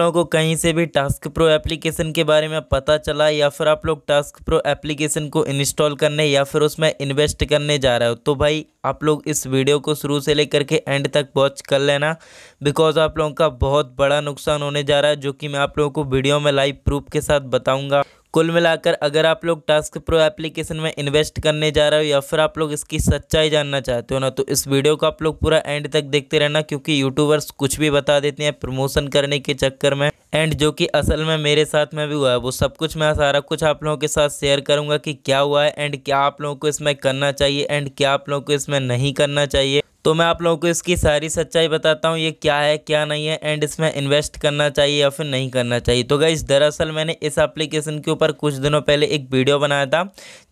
लोगों को कहीं से भी टास्क प्रो एप्लीकेशन के बारे में पता चला या फिर आप लोग टास्क प्रो एप्लीकेशन को इंस्टॉल करने या फिर उसमें इन्वेस्ट करने जा रहे हो तो भाई आप लोग इस वीडियो को शुरू से लेकर के एंड तक वॉच कर लेना बिकॉज आप लोगों का बहुत बड़ा नुकसान होने जा रहा है जो कि मैं आप लोगों को वीडियो में लाइव प्रूफ के साथ बताऊंगा कुल मिलाकर अगर आप लोग टास्क प्रो एप्लीकेशन में इन्वेस्ट करने जा रहे हो या फिर आप लोग इसकी सच्चाई जानना चाहते हो ना तो इस वीडियो को आप लोग पूरा एंड तक देखते रहना क्योंकि यूट्यूबर्स कुछ भी बता देते हैं प्रमोशन करने के चक्कर में एंड जो कि असल में मेरे साथ में भी हुआ है वो सब कुछ मैं सारा कुछ आप लोगों के साथ शेयर करूंगा कि क्या हुआ है एंड क्या आप लोगों को इसमें करना चाहिए एंड क्या आप लोगों को इसमें नहीं करना चाहिए तो मैं आप लोगों को इसकी सारी सच्चाई बताता हूँ ये क्या है क्या नहीं है एंड इसमें इन्वेस्ट करना चाहिए या फिर नहीं करना चाहिए तो गई दरअसल मैंने इस एप्लीकेशन के ऊपर कुछ दिनों पहले एक वीडियो बनाया था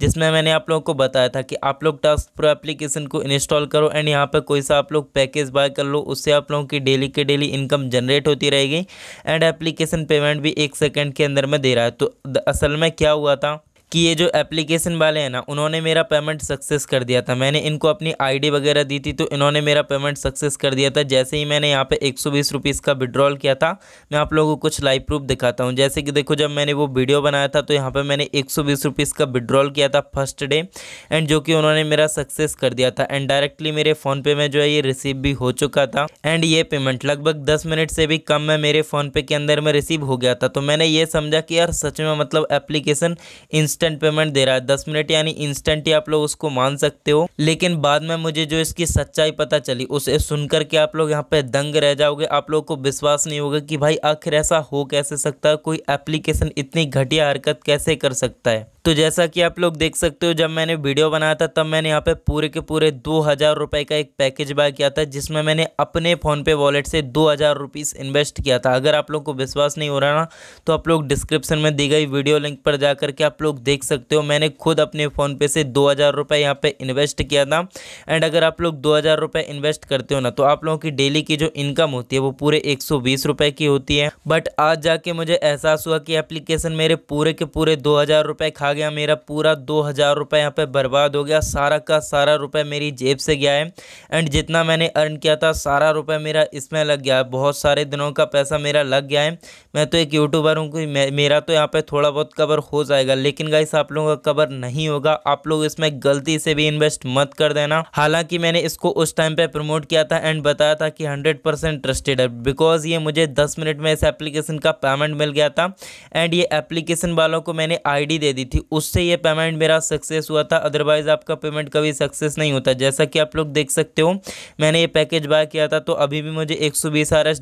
जिसमें मैंने आप लोगों को बताया था कि आप लोग टास्क प्रो एप्लीकेशन को इंस्टॉल करो एंड यहाँ पर कोई सा आप लोग पैकेज बाय कर लो उससे आप लोगों की डेली के डेली इनकम जनरेट होती रहेगी एंड एप्लीकेशन पेमेंट भी एक सेकेंड के अंदर में दे रहा है तो असल में क्या हुआ था कि ये जो एप्लीकेशन वाले हैं ना उन्होंने मेरा पेमेंट सक्सेस कर दिया था मैंने इनको अपनी आईडी वगैरह दी थी तो इन्होंने मेरा पेमेंट सक्सेस कर दिया था जैसे ही मैंने यहाँ पे एक सौ बीस का विड्रॉल किया था मैं आप लोगों को कुछ लाइव प्रूफ दिखाता हूँ जैसे कि देखो जब मैंने वो वीडियो बनाया था तो यहाँ पर मैंने एक सौ बीस का विड्रॉल किया था फर्स्ट डे एंड जो कि उन्होंने मेरा सक्सेस कर दिया था एंड डायरेक्टली मेरे फ़ोनपे में जो है ये रिसीव भी हो चुका था एंड ये पेमेंट लगभग दस मिनट से भी कम में मेरे फ़ोनपे के अंदर में रिसीव हो गया था तो मैंने ये समझा कि यार सच में मतलब एप्लीकेशन इंस्ट इंस्टेंट पेमेंट दे रहा है दस मिनट यानी इंस्टेंट ही आप लोग उसको मान सकते हो लेकिन बाद में मुझे जो इसकी सच्चाई पता चली उसे सुन के आप लोग यहाँ पे दंग रह जाओगे आप लोग को विश्वास नहीं होगा कि भाई आखिर ऐसा हो कैसे सकता है कोई एप्लीकेशन इतनी घटिया हरकत कैसे कर सकता है तो जैसा कि आप लोग देख सकते हो जब मैंने वीडियो बनाया था तब मैंने यहाँ पे पूरे के पूरे दो हज़ार रुपये का एक पैकेज बाय किया था जिसमें मैंने अपने फ़ोनपे वॉलेट से दो हज़ार रुपीज़ इन्वेस्ट किया था अगर आप लोग को विश्वास नहीं हो रहा ना तो आप लोग डिस्क्रिप्शन में दी गई वीडियो लिंक पर जा करके आप लोग देख सकते हो मैंने खुद अपने फ़ोनपे से दो हज़ार रुपये यहाँ पर इन्वेस्ट किया था एंड अगर आप लोग दो हज़ार रुपये इन्वेस्ट करते हो ना तो आप लोगों की डेली की जो इनकम होती है वो पूरे एक सौ बीस रुपये की होती है बट आज जाके मुझे एहसास हुआ कि एप्लीकेशन मेरे पूरे के पूरे दो हज़ार रुपये खा आ गया मेरा पूरा दो हज़ार रुपये यहाँ पर बर्बाद हो गया सारा का सारा रुपये मेरी जेब से गया है एंड जितना मैंने अर्न किया था सारा रुपये मेरा इसमें लग गया है बहुत सारे दिनों का पैसा मेरा लग गया है मैं तो एक यूट्यूबर हूँ कि मेरा तो यहाँ पर थोड़ा बहुत कवर हो जाएगा लेकिन गाइस आप लोगों का कवर नहीं होगा आप लोग इसमें गलती से भी इन्वेस्ट मत कर देना हालांकि मैंने इसको उस टाइम पर प्रमोट किया था एंड बताया था कि हंड्रेड परसेंट ट्रस्टेड है बिकॉज ये मुझे दस मिनट में इस एप्लीकेशन का पेमेंट मिल गया था एंड ये एप्लीकेशन वालों को मैंने आईडी दे दी थी उससे ये पेमेंट मेरा सक्सेस हुआ था अदरवाइज़ आपका पेमेंट कभी सक्सेस नहीं होता जैसा कि आप लोग देख सकते हो मैंने ये पैकेज बाय किया था तो अभी भी मुझे एक सौ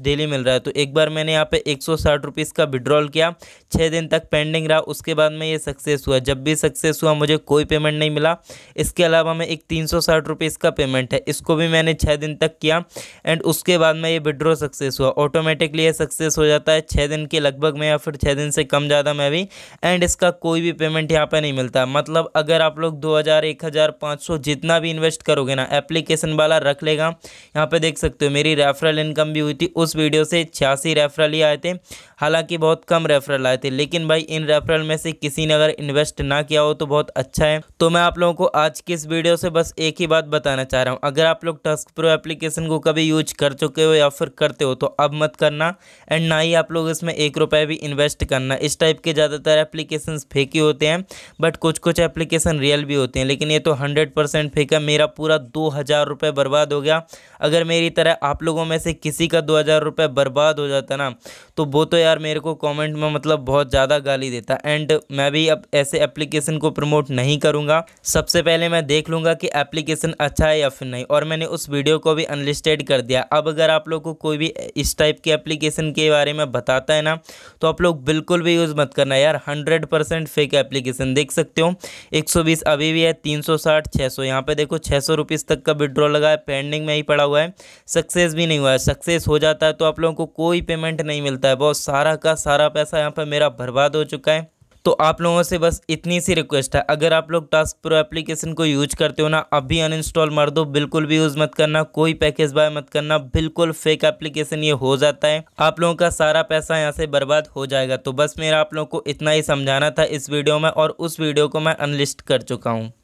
डेली मिल रहा है तो एक बार मैंने यहाँ पे एक सौ का विड्रॉल किया छः दिन तक पेंडिंग रहा उसके बाद में ये सक्सेस हुआ जब भी सक्सेस हुआ मुझे कोई पेमेंट नहीं मिला इसके अलावा मैं एक तीन सौ का पेमेंट है इसको भी मैंने छः दिन तक किया एंड उसके बाद में ये विड्रॉ सक्सेस हुआ ऑटोमेटिकली ये सक्सेस हो जाता है छः दिन के लगभग मैं या फिर छः दिन से कम ज़्यादा मैं भी एंड इसका कोई भी पेमेंट रिजल्ट यहाँ पे नहीं मिलता मतलब अगर आप लोग दो हज़ार एक हज़ार पाँच सौ जितना भी इन्वेस्ट करोगे ना एप्लीकेशन वाला रख लेगा यहाँ पे देख सकते हो मेरी रेफरल इनकम भी हुई थी उस वीडियो से छियासी रेफरल ही आए थे हालांकि बहुत कम रेफरल आए थे लेकिन भाई इन रेफरल में से किसी ने अगर इन्वेस्ट ना किया हो तो बहुत अच्छा है तो मैं आप लोगों को आज की इस वीडियो से बस एक ही बात बताना चाह रहा हूँ अगर आप लोग टस्क प्रो एप्लीकेशन को कभी यूज कर चुके हो या फिर करते हो तो अब मत करना एंड ना ही आप लोग इसमें एक रुपये भी इन्वेस्ट करना इस टाइप के ज़्यादातर एप्लीकेशन फेंके होते हैं बट कुछ कुछ एप्लीकेशन रियल भी होते हैं लेकिन ये तो हंड्रेड परसेंट फेक है मेरा पूरा दो हज़ार रुपये बर्बाद हो गया अगर मेरी तरह आप लोगों में से किसी का दो हज़ार रुपये बर्बाद हो जाता ना तो वो तो यार मेरे को कॉमेंट में मतलब बहुत ज़्यादा गाली देता एंड मैं भी अब ऐसे एप्लीकेशन को प्रमोट नहीं करूँगा सबसे पहले मैं देख लूँगा कि एप्लीकेशन अच्छा है या फिर नहीं और मैंने उस वीडियो को भी अनलिस्टेड कर दिया अब अगर आप लोग को कोई भी इस टाइप के एप्लीकेशन के बारे में बताता है ना तो आप लोग बिल्कुल भी यूज़ मत करना यार हंड्रेड फेक एप्लीकेशन एप्लीकेशन देख सकते हो 120 अभी भी है 360 600 यहाँ पे देखो छः सौ तक का विड्रॉ लगा है पेंडिंग में ही पड़ा हुआ है सक्सेस भी नहीं हुआ है सक्सेस हो जाता है तो आप लोगों को कोई पेमेंट नहीं मिलता है बहुत सारा का सारा पैसा यहाँ पर मेरा बर्बाद हो चुका है तो आप लोगों से बस इतनी सी रिक्वेस्ट है अगर आप लोग टास्क प्रो एप्लीकेशन को यूज करते हो ना अभी अनइंस्टॉल मार दो बिल्कुल भी यूज़ मत करना कोई पैकेज बाय मत करना बिल्कुल फेक एप्लीकेशन ये हो जाता है आप लोगों का सारा पैसा यहाँ से बर्बाद हो जाएगा तो बस मेरा आप लोगों को इतना ही समझाना था इस वीडियो में और उस वीडियो को मैं अनलिस्ट कर चुका हूँ